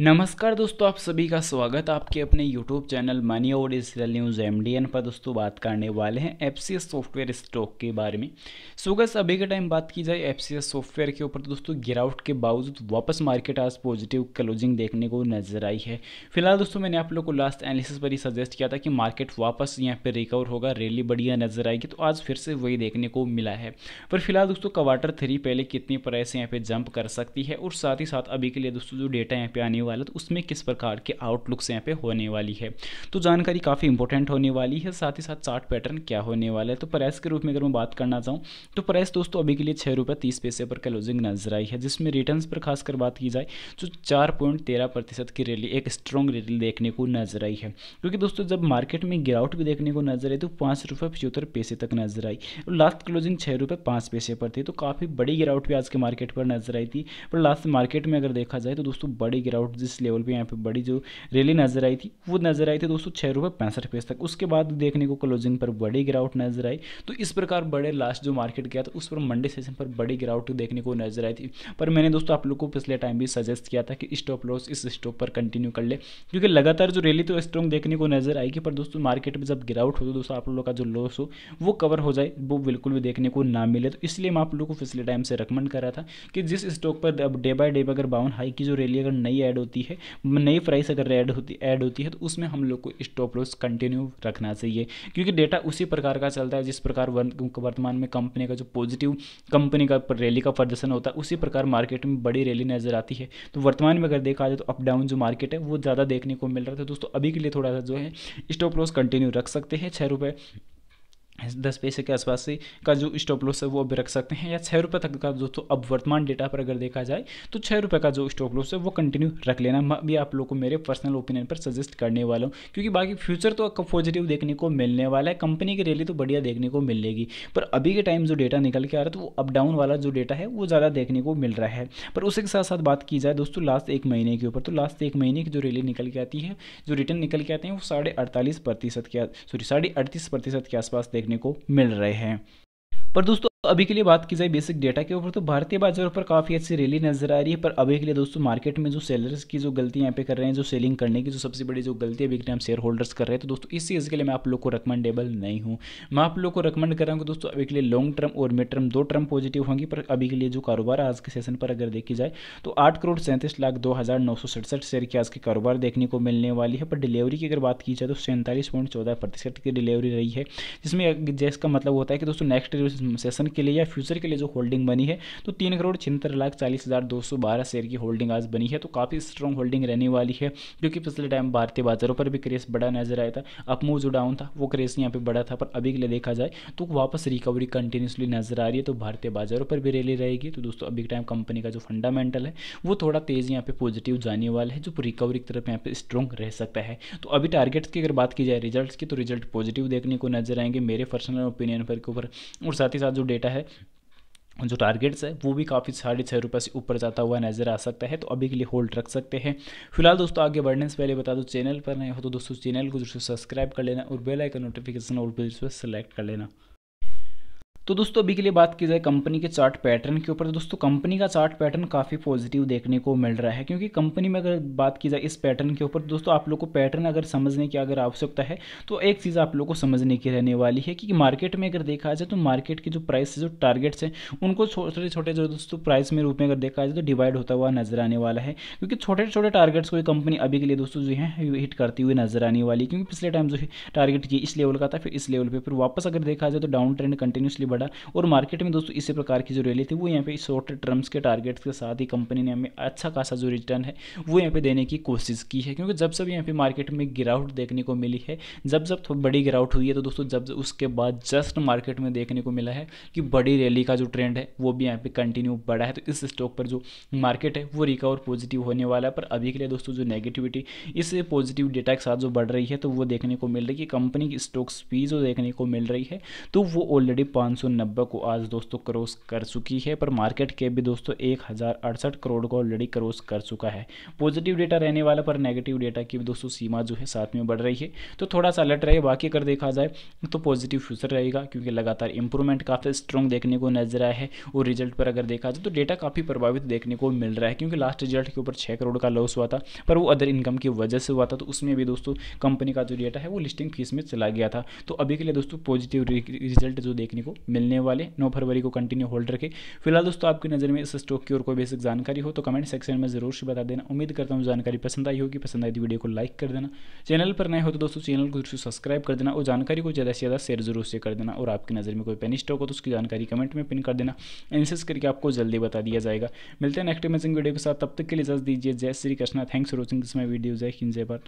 नमस्कार दोस्तों आप सभी का स्वागत आपके अपने YouTube चैनल मनी और डिजिटल न्यूज़ एम पर दोस्तों बात करने वाले हैं एफ सॉफ्टवेयर स्टॉक के बारे में सो अभी के टाइम बात की जाए एफ सॉफ्टवेयर के ऊपर तो दोस्तों गिरावट के बावजूद वापस मार्केट आज पॉजिटिव क्लोजिंग देखने को नजर आई है फिलहाल दोस्तों मैंने आप लोग को लास्ट एनालिसिस पर ही सजेस्ट किया था कि मार्केट वापस यहाँ पर रिकवर होगा रैली बढ़िया नजर आएगी तो आज फिर से वही देखने को मिला है पर फिलहाल दोस्तों क्वार्टर थ्री पहले कितनी प्राइस यहाँ पर जंप कर सकती है और साथ ही साथ अभी के लिए दोस्तों जो डेटा यहाँ पे आने वाला तो उसमें किस प्रकार के आउटलुक्स यहाँ पे होने वाली है तो जानकारी काफ़ी इंपॉर्टेंट होने वाली है साथ ही साथ चार्ट पैटर्न क्या होने वाला है तो प्राइस के रूप में अगर मैं बात करना चाहूँ तो प्राइस दोस्तों अभी के लिए छः रुपये तीस पैसे पर क्लोजिंग नजर आई है जिसमें रिटर्न पर खासकर बात की जाए तो चार पॉइंट तेरह प्रतिशत की रैली एक स्ट्रॉन्ग रैली देखने को नजर आई है क्योंकि दोस्तों जब मार्केट में गिरावट भी देखने को नजर आई तो पाँच रुपये पचहत्तर पैसे तक नजर आई और लास्ट क्लोजिंग छः रुपये पाँच पैसे पर थी तो काफ़ी बड़ी गिरावट भी आज के मार्केट पर नजर आई थी पर लास्ट मार्केट में अगर देखा जाए तो दोस्तों बड़ी गिरावट जिस लेवल पे यहाँ पे बड़ी जो रैली नज़र आई थी वो नज़र आई थी दोस्तों छः रुपये पैंसठ पैसे तक उसके बाद देखने को क्लोजिंग पर बड़ी गिरावट नज़र आई तो इस प्रकार बड़े लास्ट जो मार्केट गया था उस पर मंडे सेशन पर बड़ी गिरावट देखने को नज़र आई थी पर मैंने दोस्तों आप लोग को पिछले टाइम भी सजेस्ट किया था कि स्टॉप लॉस इस स्टॉप पर कंटिन्यू कर ले क्योंकि लगातार जो रैली तो स्ट्रॉन्ग देखने को नज़र आएगी पर दोस्तों मार्केट में जब गिरावट हो तो दोस्तों आप लोगों का जो लॉस हो वो कवर हो जाए वो बिल्कुल भी देखने को ना मिले तो इसलिए मैं आप लोग को पिछले टाइम से रिकमेंड कर रहा था कि जिस स्टॉक पर अब डे बाय डे अगर बाउन हाई की जो रैली अगर नई एड हो होती है नई प्राइस अगर ऐड होती ऐड होती है तो उसमें हम लोग को स्टॉप लॉस कंटिन्यू रखना चाहिए क्योंकि डेटा उसी प्रकार का चलता है जिस प्रकार वर्तमान में कंपनी का जो पॉजिटिव कंपनी का रैली का प्रदर्शन होता है उसी प्रकार मार्केट में बड़ी रैली नजर आती है तो वर्तमान में अगर देखा जाए तो अप डाउन जो मार्केट है वो ज़्यादा देखने को मिल रहा था दोस्तों अभी के लिए थोड़ा सा जो है स्टॉप लॉस कंटिन्यू रख सकते हैं छः रुपये दस पैसे के आसपास से का जो स्टॉप लॉस है वो अभी रख सकते हैं या छः रुपये तक का दोस्तों अब वर्तमान डेटा पर अगर देखा जाए तो छः रुपये का जो स्टॉप लॉस है वो कंटिन्यू रख लेना मैं भी आप लोग को मेरे पर्सनल ओपिनियन पर सजेस्ट करने वाला हूँ क्योंकि बाकी फ्यूचर तो पॉजिटिव देखने को मिलने वाला है कंपनी की रैली तो बढ़िया देखने को मिलेगी पर अभी के टाइम जो डेटा निकल के आ रहा है तो वो अप डाउन वाला जो डेटा है वो ज़्यादा देखने को मिल रहा है पर उसी के साथ साथ बात की जाए दोस्तों लास्ट एक महीने के ऊपर तो लास्ट एक महीने की जो रैली निकल के आती है जो रिटर्न निकल के आते हैं वो साढ़े अड़तालीस प्रतिशत के सॉरी साढ़े अड़तीस प्रतिशत के आसपास देख देखने को मिल रहे हैं पर दोस्तों तो अभी के लिए बात की जाए बेसिक डेटा के ऊपर तो भारतीय बाजारों पर काफ़ी अच्छी रैली नजर आ रही है पर अभी के लिए दोस्तों मार्केट में जो सेलर्स की जो गलतियां यहाँ पे कर रहे हैं जो सेलिंग करने की जो सबसे बड़ी जो गलती है अभी हम शेयर होल्डर्स कर रहे हैं तो दोस्तों इस चीज़ के लिए मैं आप लोग को रिकमेंडेबल नहीं हूँ मैं आप लोग को रिकमेंड कर रहा हूँ दोस्तों अभी के लिए लॉन्ग टर्म और मिड टर्म दो टर्म पॉजिटिव होंगी पर अभी के लिए जो कारोबार आज के सेशन पर अगर देखी जाए तो आठ करोड़ सैंतीस लाख दो हज़ार नौ सौ सड़सठ शेयर की आज के कारोबार देखने को मिलने वाली है पर डिलीवरी की अगर बात की जाए तो सैंतालीस पॉइंट चौदह प्रतिशत की डिलीवरी रही है जिसमें जैसा मतलब होता है कि दोस्तों नेक्स्ट सेशन के लिए या फ्यूचर के लिए जो होल्डिंग बनी है तो तीन करोड़ छिहत्तर लाख चालीस हज़ार दो सौ बारह शेयर की होल्डिंग आज बनी है तो काफ़ी स्ट्रॉन्ग होल्डिंग रहने वाली है क्योंकि पिछले टाइम भारतीय बाजारों पर भी क्रेस बड़ा नजर आया था अपमूव जो डाउन था वो क्रेज यहाँ पर बड़ा था पर अभी के लिए देखा जाए तो वापस रिकवरी कंटिन्यूसली नजर आ रही है तो भारतीय बाजारों पर भी रैली रहेगी तो दोस्तों अभी टाइम कंपनी का जो फंडामेंटल है वो थोड़ा तेज़ यहाँ पर पॉजिटिव जाने वाला है जो रिकवरी की तरफ यहाँ पर स्ट्रॉन्ग रह सकता है तो अभी टारगेट्स की अगर बात की जाए रिजल्ट की तो रिजल्ट पॉजिटिव देखने को नजर आएंगे मेरे पर्सनल ओपिनियन पर के ऊपर और साथ ही साथ जो डेटा डेटा है जो टारगेट्स है वो भी काफ़ी साढ़े छः रुपये से ऊपर जाता हुआ नज़र आ सकता है तो अभी के लिए होल्ड रख सकते हैं फिलहाल दोस्तों आगे बढ़ने से पहले बता दो चैनल पर नए हो तो दोस्तों चैनल को जरूर सब्सक्राइब कर लेना और बेल आइकन नोटिफिकेशन और बिल सेलेक्ट कर लेना तो दोस्तों अभी के लिए बात की जाए कंपनी के चार्ट पैटर्न के ऊपर तो दोस्तों कंपनी का चार्ट पैटर्न काफ़ी पॉजिटिव देखने को मिल रहा है क्योंकि कंपनी में अगर बात की जाए इस पैटर्न के ऊपर तो दोस्तों आप लोग को पैटर्न अगर समझने की अगर आवश्यकता है तो एक चीज़ आप लोग को समझने की रहने वाली है कि मार्केट में अगर देखा जाए तो मार्केट के जो प्राइस जो टारगेट्स हैं उनको छोटे छोटे जो दोस्तों प्राइस में रूप में अगर देखा जाए तो डिवाइड होता हुआ नजर आने वाला है क्योंकि छोटे छोटे टारगेट्स को कंपनी अभी के लिए दोस्तों जो है हिट करती हुई नजर आने वाली क्योंकि पिछले टाइम जो है टारगेट ये इस लेवल का था फिर इस लेवल पर फिर वापस अगर देखा जाए तो डाउन ट्रेंड कंटिन्यूसली बढ़ा और मार्केट में दोस्तों इसी प्रकार की जो रैली थी वो यहाँ पे शॉर्ट टर्म्स के टारगेट्स के साथ ही कंपनी ने हमें अच्छा खासा जो रिटर्न है वो यहाँ पे देने की कोशिश की है क्योंकि जब जब यहाँ पे मार्केट में गिरावट देखने को मिली है जब जब बड़ी गिरावट हुई है तो दोस्तों जब उसके बाद जस्ट मार्केट में देखने को मिला है कि बड़ी रैली का जो ट्रेंड है वो भी यहाँ पे कंटिन्यू बढ़ा है तो इस स्टॉक पर जो मार्केट है वो रिकवर पॉजिटिव होने वाला है पर अभी के लिए दोस्तों जो नेगेटिविटी इस पॉजिटिव डेटा के साथ जो बढ़ रही है तो वो देखने को मिल रही है कंपनी की स्टॉक्स भी जो देखने को मिल रही है तो वो ऑलरेडी पाँच नब्बे को आज दोस्तों क्रॉस कर चुकी है पर मार्केट कैप भी दोस्तों एक करोड़ को ऑलरेडी क्रॉस कर चुका है पॉजिटिव डेटा रहने वाला पर नेगेटिव डेटा की भी दोस्तों सीमा जो है साथ में बढ़ रही है तो थोड़ा सा अलर्ट रहे बाकी अगर देखा जाए तो पॉजिटिव फ्यूचर रहेगा क्योंकि लगातार इंप्रूवमेंट काफ़ी स्ट्रॉन्ग देखने को नजर आया है और रिजल्ट पर अगर देखा जाए तो डेटा काफ़ी प्रभावित देखने को मिल रहा है क्योंकि लास्ट रिजल्ट के ऊपर छः करोड़ का लॉस हुआ था पर वो अदर इनकम की वजह से हुआ था तो उसमें भी दोस्तों कंपनी का जो डेटा है वो लिस्टिंग फीस में चला गया था तो अभी के लिए दोस्तों पॉजिटिव रिजल्ट जो देखने को मिल मिलने वाले नौ फरवरी को कंटिन्यू होल्ड रखे फिलहाल दोस्तों आपकी नज़र में इस स्टॉक की और कोई बेसिक जानकारी हो तो कमेंट सेक्शन में जरूर से बता देना उम्मीद करता हूँ जानकारी पसंद आई होगी पसंद आई वीडियो तो को लाइक कर देना चैनल पर नए हो तो दोस्तों चैनल को सब्सक्राइब कर देना और जानकारी को ज़्यादा से ज़्यादा शेयर जरूर से कर देना और आपकी नज़र में कोई पेनी स्टॉक हो तो उसकी जानकारी कमेंट में पिन कर देना एनसेस करके आपको जल्दी बता दिया जाएगा मिलते हैं नेक्स्ट अमेजिंग वीडियो के साथ तब तक के लिए इजाज़ दीजिए जय Shri Krishna thanks for watching this my video जय हिंद जय भारत